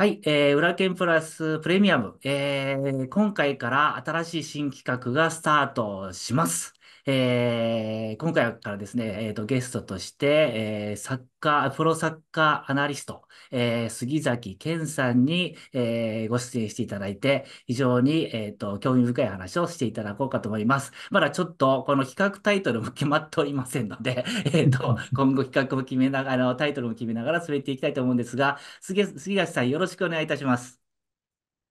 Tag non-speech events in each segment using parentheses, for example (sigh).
はい、えー、裏剣プラスプレミアム、えー、今回から新しい新企画がスタートします。えー、今回からですね、えーと、ゲストとして、えー、カー、プロカーアナリスト、えー、杉崎健さんに、えー、ご出演していただいて、非常に、えーと、興味深い話をしていただこうかと思います。まだちょっとこの企画タイトルも決まっておりませんので、(laughs) えーと、と (laughs) 今後企画も決めながら、タイトルも決めながら進めていきたいと思うんですが、杉杉崎さん、よろしくお願いいたします。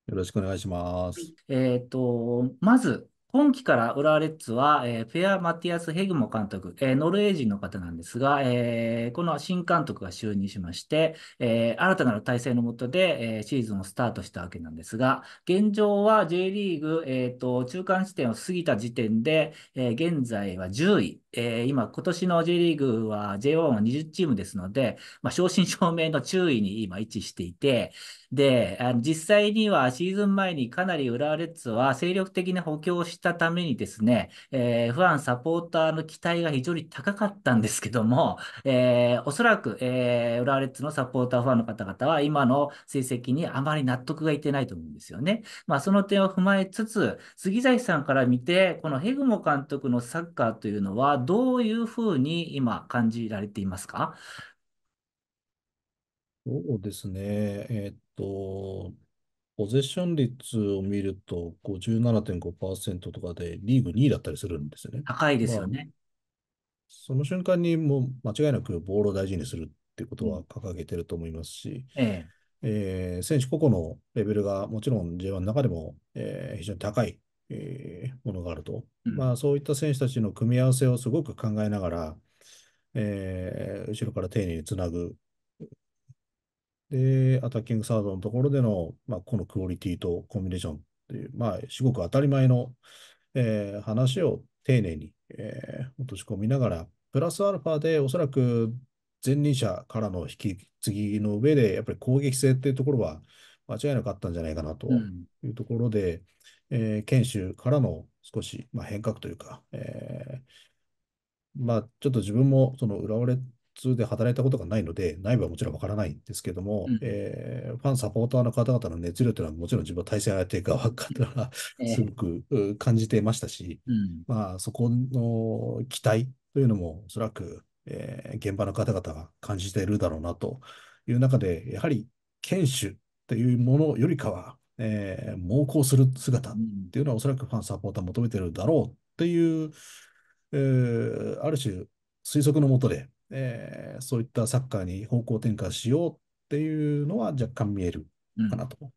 よろしくお願いします。えっ、ー、と、まず、今期から浦和レッズは、えー、ペア・マティアス・ヘグモ監督、えー、ノルウェー人の方なんですが、えー、この新監督が就任しまして、えー、新たなる体制の下で、えー、シーズンをスタートしたわけなんですが、現状は J リーグ、えーと、中間地点を過ぎた時点で、えー、現在は10位、えー、今、今年の J リーグは J1 は20チームですので、まあ、正真正銘の注意に今位置していて、で、あの実際にはシーズン前にかなり浦和レッズは精力的な補強をしてしたためにですね、えー、ファン、サポーターの期待が非常に高かったんですけども、えー、おそらく、えー、浦和レッズのサポーターファンの方々は、今の成績にあまり納得がいってないと思うんですよね。まあ、その点を踏まえつつ、杉崎さんから見て、このヘグモ監督のサッカーというのは、どういうふうに今感じられていますかそうですね。えー、っと、ポゼッション率を見ると57.5%とかでリーグ2位だったりするんですよね。高いですよね。まあ、その瞬間にもう間違いなくボールを大事にするっていうことは掲げてると思いますし、うん、えー、選手個々のレベルがもちろん J1 の中でも、えー、非常に高い、えー、ものがあると、うん、まあ、そういった選手たちの組み合わせをすごく考えながら、えー、後ろから丁寧につなぐで、アタッキングサードのところでの、まあ、このクオリティとコンビネーションっていう、まあ、すごく当たり前の、えー、話を丁寧に、えー、落とし込みながら、プラスアルファでおそらく前任者からの引き継ぎの上で、やっぱり攻撃性っていうところは間違いなかったんじゃないかなというところで、うん、えー、研修からの少し、まあ、変革というか、えーまあ、ちょっと自分もその浦和レッ通で働いたことがないので、内部はもちろんわからないんですけども、うん、えー、ファン、サポーターの方々の熱量というのはもちろん自分は対戦相手側かはすごく感じていましたし、うん、まあ、そこの期待というのもおそらく、えー、現場の方々が感じているだろうなという中で、やはり堅守というものよりかは、えー、猛攻する姿っていうのはおそらくファン、サポーター求めてるだろうっていう、えー、ある種、推測のもとで、えー、そういったサッカーに方向転換しようっていうのは若干見えるかなと。うん、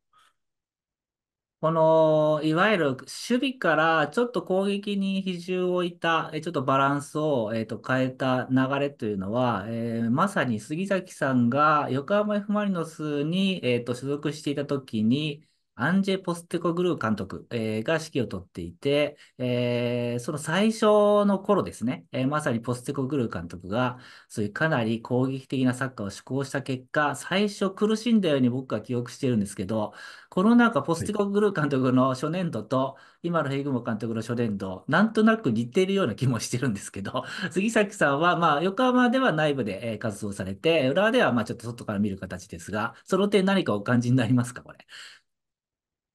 この、いわゆる守備からちょっと攻撃に比重を置いた、ちょっとバランスを、えーと、変えた流れというのは、えー、まさに杉崎さんが横浜 F・ マリノスに、えーと所属していた時に、アンジェ・ポステコグルー監督、えー、が指揮を取っていて、えー、その最初の頃ですね、えー、まさにポステコグルー監督が、そういうかなり攻撃的なサッカーを施行した結果、最初苦しんだように僕は記憶してるんですけど、この中、ポステコグルー監督の初年度と、今のヘイグモ監督の初年度、なんとなく似てるような気もしてるんですけど、(laughs) 杉崎さんは、まあ、横浜では内部で活動されて、浦和ではまあちょっと外から見る形ですが、その点何かお感じになりますか、これ。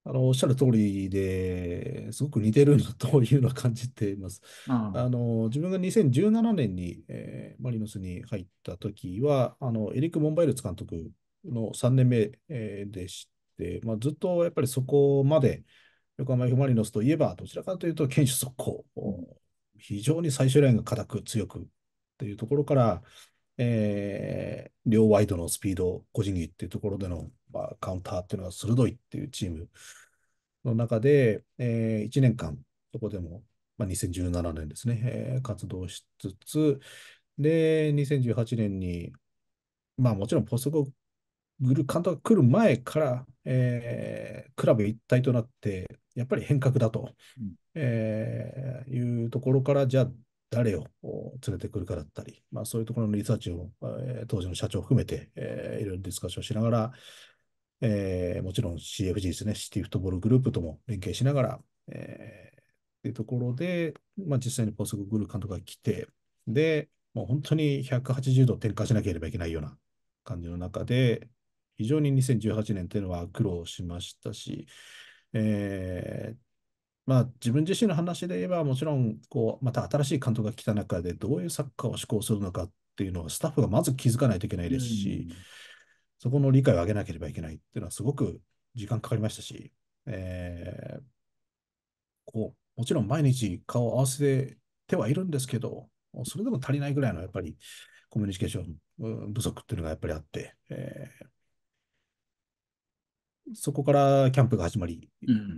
あの、おっしゃる通りで、すごく似てるなというのは感じています。ああの、自分が2017年に、えーマリノスに入った時は、あの、エリック・モンバイルツ監督の3年目、えーでして、まあ、ずっとやっぱりそこまで、横浜 F・ マリノスといえば、どちらかというと堅守速攻、非常に最終ラインが硬く強くっていうところから、えー両ワイドのスピード、個人技っていうところでの、カウンターっていうのは鋭いっていうチームの中で、えー、1年間、そこでも、まあ、2017年ですね、えー、活動しつつ、で、2018年に、まあもちろんポスコグル監督が来る前から、えー、クラブ一体となって、やっぱり変革だと、うん、えー、いうところから、じゃあ誰を連れてくるかだったり、まあ、そういうところのリサーチを、えー、当時の社長を含めて、えー、いろいろディスカッションしながら、えー、もちろん CFG ですね、シティフットボールグループとも連携しながら、えー、っていうところで、まあ、実際にポスググル監督が来て、で、もう本当に180度転換しなければいけないような感じの中で、非常に2018年というのは苦労しましたし、えー、まあ、自分自身の話で言えば、もちろんこうまた新しい監督が来た中で、どういうサッカーを志向するのかっていうのは、スタッフがまず気づかないといけないですし、うんそこの理解を上げなければいけないっていうのはすごく時間かかりましたし、えー、こうもちろん毎日顔を合わせてはいるんですけど、それでも足りないぐらいのやっぱりコミュニケーション不足っていうのがやっぱりあって、えー、そこからキャンプが始まり、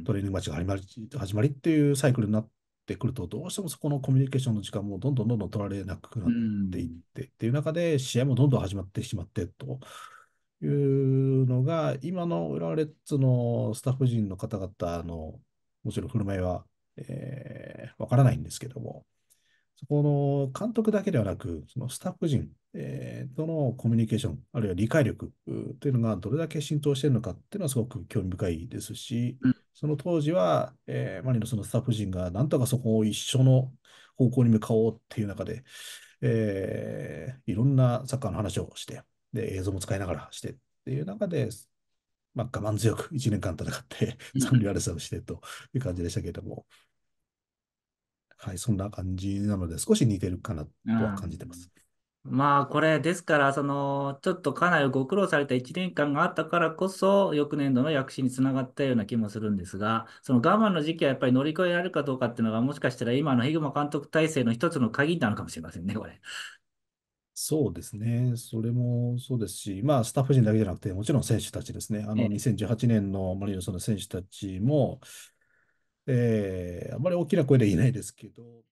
トレーニングマッチが始まりうん、始まりっていうサイクルになってくると、どうしてもそこのコミュニケーションの時間もどんどんどんどん取られなくなっていって、っていう中で、試合もどんどん始まってしまってというのが、今の浦和レッズのスタッフ陣の方々の、もちろん振る舞いは、えー、わからないんですけども、そこの監督だけではなく、そのスタッフ陣、えー、とのコミュニケーション、あるいは理解力というのがどれだけ浸透しているのかっていうのはすごく興味深いですし、その当時は、えー、マリノスのスタッフ陣がなんとかそこを一緒の方向に向かおうっていう中で、えー、いろんなサッカーの話をして、で、映像も使いながらしてっていう中で、まあ、我慢強く1年間戦って、残留争いをしてという感じでしたけれども、はい、そんな感じなので、少し似てるかなとは感じてます。まあこれですから、そのちょっとかなりご苦労された1年間があったからこそ、翌年度の躍進につながったような気もするんですが、その我慢の時期はやっぱり乗り越えられるかどうかっていうのが、もしかしたら今のヒグマ監督体制の一つの鍵なのかもしれませんね、これ。そうですね、それもそうですし、まあ、スタッフ陣だけじゃなくて、もちろん選手たちですね、あの2018年のマリノスの選手たちも、えーあまり大きな声で言えないですけど、